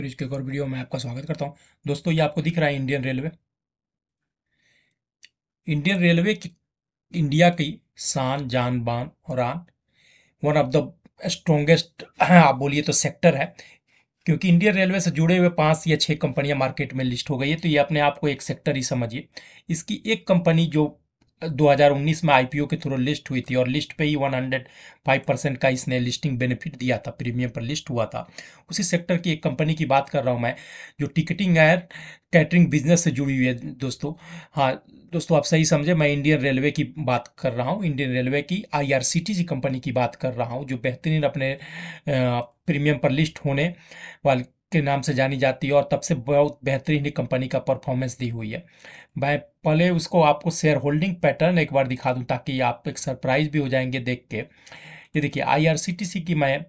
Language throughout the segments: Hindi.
क्रिज के एक और वीडियो में आपका स्वागत करता हूं दोस्तों ये आपको दिख रहा है इंडियन रेलवे इंडियन रेलवे की इंडिया की शान जान बान और आन वन ऑफ द स्ट्रोंगेस्ट आप बोलिए तो सेक्टर है क्योंकि इंडियन रेलवे से जुड़े हुए पांच या छह कंपनियां मार्केट में लिस्ट हो गई है तो ये अपने आप को एक सेक्टर ही समझिए इसकी एक कंपनी जो 2019 में आईपीओ के थ्रू लिस्ट हुई थी और लिस्ट पे ही 105 परसेंट का इसने लिस्टिंग बेनिफिट दिया था प्रीमियम पर लिस्ट हुआ था उसी सेक्टर की एक कंपनी की बात कर रहा हूँ मैं जो टिकटिंग है कैटरिंग बिजनेस से जुड़ी हुई है दोस्तों हाँ दोस्तों आप सही समझे मैं इंडियन रेलवे की बात कर रहा हूँ इंडियन रेलवे की आई कंपनी की बात कर रहा हूँ जो बेहतरीन अपने प्रीमियम पर लिस्ट होने वाली के नाम से जानी जाती है और तब से बहुत बेहतरीन ही कंपनी का परफॉर्मेंस दी हुई है मैं पहले उसको आपको शेयर होल्डिंग पैटर्न एक बार दिखा दूं ताकि आप एक सरप्राइज भी हो जाएंगे देख के ये देखिए आईआरसीटीसी की मैं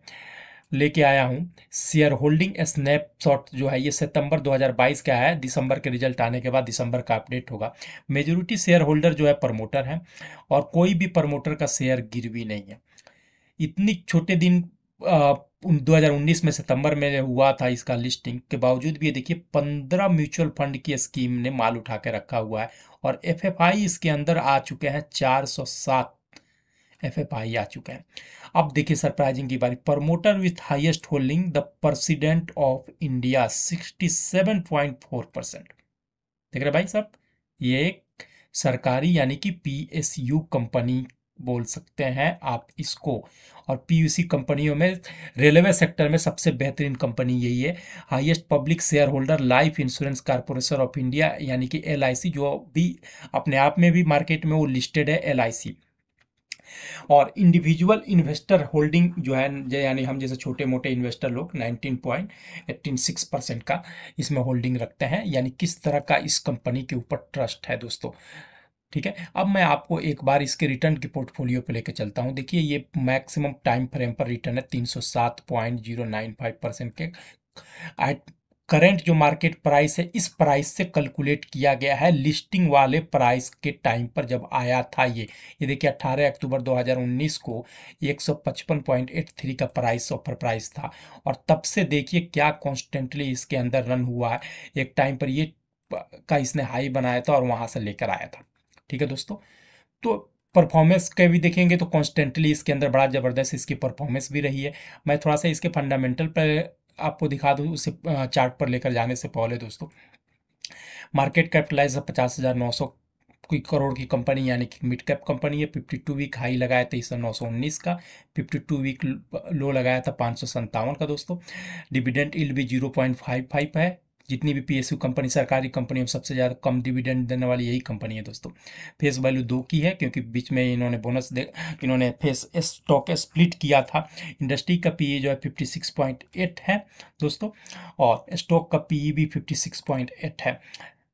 लेके आया हूँ शेयर होल्डिंग स्नैपशॉट जो है ये सितंबर 2022 का है दिसंबर के रिजल्ट आने के बाद दिसंबर का अपडेट होगा मेजोरिटी शेयर होल्डर जो है प्रमोटर हैं और कोई भी प्रमोटर का शेयर गिरवी नहीं है इतनी छोटे दिन आ, 2019 में सितंबर में हुआ था इसका लिस्टिंग के बावजूद भी देखिए 15 म्यूचुअल फंड की स्कीम ने माल उठा के रखा हुआ है और एफएफआई इसके अंदर आ चुके हैं 407 एफएफआई आ चुके हैं अब देखिए सरप्राइजिंग की बारी promoter with highest holding the president of India 67.4 percent देख रहे भाई साहब ये एक सरकारी यानी कि यू कंपनी बोल सकते हैं आप इसको और पीयूसी कंपनियों में रेलवे सेक्टर में सबसे बेहतरीन कंपनी यही है highest public share holder life insurance corporation of India यानी कि एल जो भी अपने आप में भी मार्केट में वो लिस्टेड है एल और इंडिविजुअल इन्वेस्टर होल्डिंग जो है यानी हम जैसे छोटे मोटे इन्वेस्टर लोग सिक्स परसेंट का इसमें होल्डिंग रखते हैं यानी किस तरह का इस कंपनी के ऊपर ट्रस्ट है दोस्तों ठीक है अब मैं आपको एक बार इसके रिटर्न की पोर्टफोलियो पे लेके चलता हूँ देखिए ये मैक्सिमम टाइम फ्रेम पर रिटर्न है तीन सौ सात point zero nine five percent के एट करेंट जो मार्केट प्राइस है इस प्राइस से कैलकुलेट किया गया है लिस्टिंग वाले प्राइस के टाइम पर जब आया था ये ये देखिए 18 अक्टूबर 2019 को 155.83 का प्राइस ऑफर प्राइस था और तब से देखिए क्या कॉन्स्टेंटली इसके अंदर रन हुआ है एक टाइम पर ये का इसने हाई बनाया था और वहाँ से लेकर आया था ठीक है दोस्तों तो परफॉर्मेंस के भी देखेंगे तो कॉन्स्टेंटली इसके अंदर बड़ा ज़बरदस्त इसकी परफॉर्मेंस भी रही है मैं थोड़ा सा इसके फंडामेंटल पर आपको दिखा दूँ उसे चार्ट पर लेकर जाने से पहले दोस्तों मार्केट कैपिटलाइज है पचास हज़ार नौ सौ की करोड़ की कंपनी यानी कि मिड कैप कंपनी है फिफ्टी टू वीक हाई लगाया तेईस नौ सौ उन्नीस का फिफ्टी टू वीक लो लगाया था पाँच सौ सत्तावन का दोस्तों डिविडेंट इल भी जीरो पॉइंट फाइव फाइव है जितनी भी पीएसयू कंपनी सरकारी कंपनी में सबसे ज़्यादा कम डिविडेंड देने वाली यही कंपनी है दोस्तों फेस वैल्यू दो की है क्योंकि बीच में इन्होंने बोनस दे इन्होंने फेस स्टॉक स्प्लिट किया था इंडस्ट्री का पी e जो है फिफ्टी सिक्स पॉइंट एट है दोस्तों और स्टॉक का पी e भी फिफ्टी सिक्स पॉइंट एट है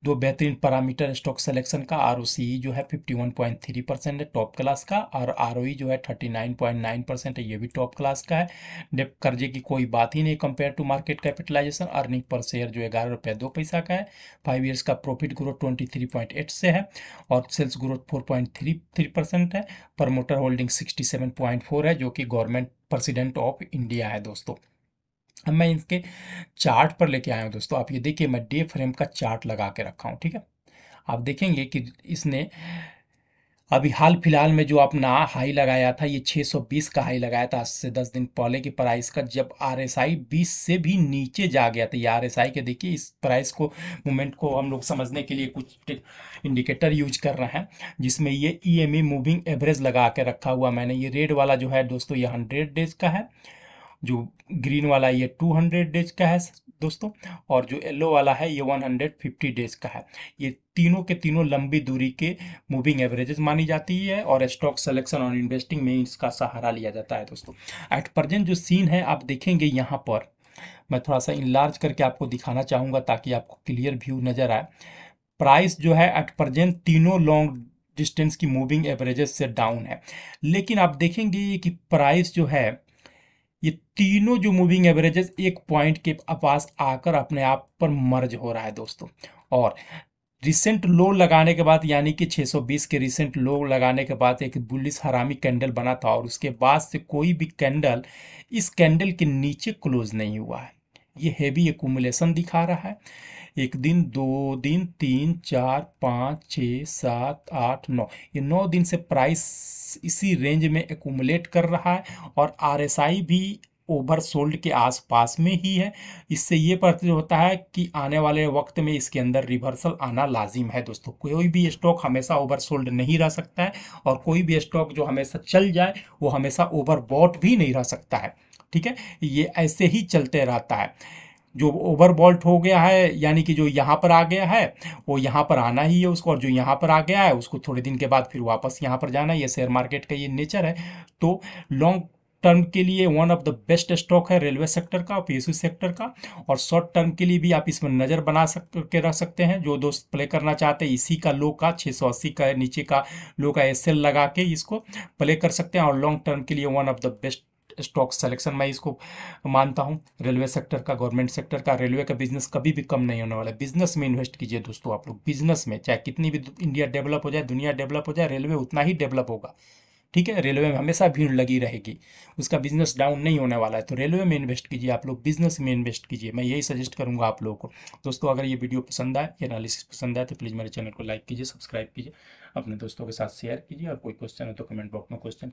दो बेहतरीन पैरामीटर स्टॉक सिलेक्शन का आर e जो है 51.3 परसेंट है टॉप क्लास का और आर e जो है 39.9 परसेंट है ये भी टॉप क्लास का है डेप कर्जे की कोई बात ही नहीं compare to market capitalisation earning per share जो ग्यारह रुपये दो पैसा का है फाइव ईयर्स का प्रॉफिट ग्रोथ 23.8 से है और सेल्स ग्रोथ फोर परसेंट है प्रमोटर होल्डिंग सिक्सटी है जो कि गवर्नमेंट प्रेसिडेंट ऑफ इंडिया है दोस्तों अब मैं इसके चार्ट पर लेके आया हूँ दोस्तों आप ये देखिए मैं डे फ्रेम का चार्ट लगा के रखा हूँ ठीक है आप देखेंगे कि इसने अभी हाल फिलहाल में जो अपना हाई लगाया था ये 620 का हाई लगाया था आज से 10 दिन पहले की प्राइस का जब आर एस आई बीस से भी नीचे जा गया था ये आर एस आई के देखिए इस प्राइस को मूवमेंट को हम लोग समझने के लिए कुछ इंडिकेटर यूज कर रहे हैं जिसमें ये E M E moving average लगा के रखा हुआ मैंने ये रेड वाला जो है दोस्तों ये हंड्रेड डेज का है जो ग्रीन वाला ये 200 डेज का है दोस्तों और जो येलो वाला है ये 150 डेज का है ये तीनों के तीनों लंबी दूरी के मूविंग एवरेजेस मानी जाती है और स्टॉक सेलेक्शन और इन्वेस्टिंग में इसका सहारा लिया जाता है दोस्तों एट प्रजेंट जो सीन है आप देखेंगे यहाँ पर मैं थोड़ा सा इनलार्ज करके आपको दिखाना चाहूँगा ताकि आपको क्लियर व्यू नज़र आए प्राइस जो है एट प्रजेंट तीनों लॉन्ग डिस्टेंस की मूविंग एवरेजेस से डाउन है लेकिन आप देखेंगे कि प्राइस जो है ये तीनों जो मूविंग एवरेजेस एक पॉइंट के पास आकर अपने आप पर मर्ज हो रहा है दोस्तों और रिसेंट लो लगाने के बाद यानी कि 620 के रिसेंट लो लगाने के बाद एक बुलिस हरामी कैंडल बना था और उसके बाद से कोई भी कैंडल इस कैंडल के नीचे क्लोज नहीं हुआ है ये हैवी एकूमुलेशन दिखा रहा है एक दिन दो दिन तीन चार पाँच छः सात आठ नौ ये नौ दिन से प्राइस इसी रेंज में एकुमुलेट कर रहा है और आर भी ओवर सोल्ड के आसपास में ही है इससे ये प्रतीत होता है कि आने वाले वक्त में इसके अंदर रिवर्सल आना लाजिम है दोस्तों कोई भी स्टॉक हमेशा ओवर सोल्ड नहीं रह सकता है और कोई भी स्टॉक जो हमेशा चल जाए वो हमेशा ओवर बॉट भी नहीं रह सकता है ठीक है ये ऐसे ही चलते रहता है जो ओवरबॉल्ट हो गया है यानी कि जो यहाँ पर आ गया है वो यहाँ पर आना ही है उसको और जो यहाँ पर आ गया है उसको थोड़े दिन के बाद फिर वापस यहाँ पर जाना ये शेयर मार्केट का ये नेचर है तो लॉन्ग टर्म के लिए one of the best stock है रेलवे सेक्टर का पीएसयू सेक्टर का और शॉर्ट टर्म के लिए भी आप इसमें नज़र बना सक के रख सकते हैं जो दोस्त प्ले करना चाहते हैं इसी का लो का 680 का नीचे का लो का एस लगा के इसको प्ले कर सकते हैं और लॉन्ग टर्म के लिए one of the best stock selection मैं इसको मानता हूँ रेलवे सेक्टर का गवर्नमेंट सेक्टर का रेलवे का बिजनेस कभी भी कम नहीं होने वाला है बिजनेस में इन्वेस्ट कीजिए दोस्तों आप लोग बिजनेस में चाहे कितनी भी इंडिया डेवलप हो जाए दुनिया डेवलप हो जाए रेलवे उतना ही डेवलप होगा ठीक है रेलवे में हमेशा भीड़ लगी रहेगी उसका बिजनेस डाउन नहीं होने वाला है तो रेलवे में इन्वेस्ट कीजिए आप लोग बिजनेस में इन्वेस्ट कीजिए मैं यही सजेस्ट करूंगा आप लोगों को दोस्तों अगर ये वीडियो पसंद आए एनालिसिस पसंद आए तो प्लीज़ मेरे चैनल को लाइक कीजिए सब्सक्राइब कीजिए अपने दोस्तों के साथ शेयर कीजिए और कोई क्वेश्चन है तो कमेंट बॉक्स में क्वेश्चन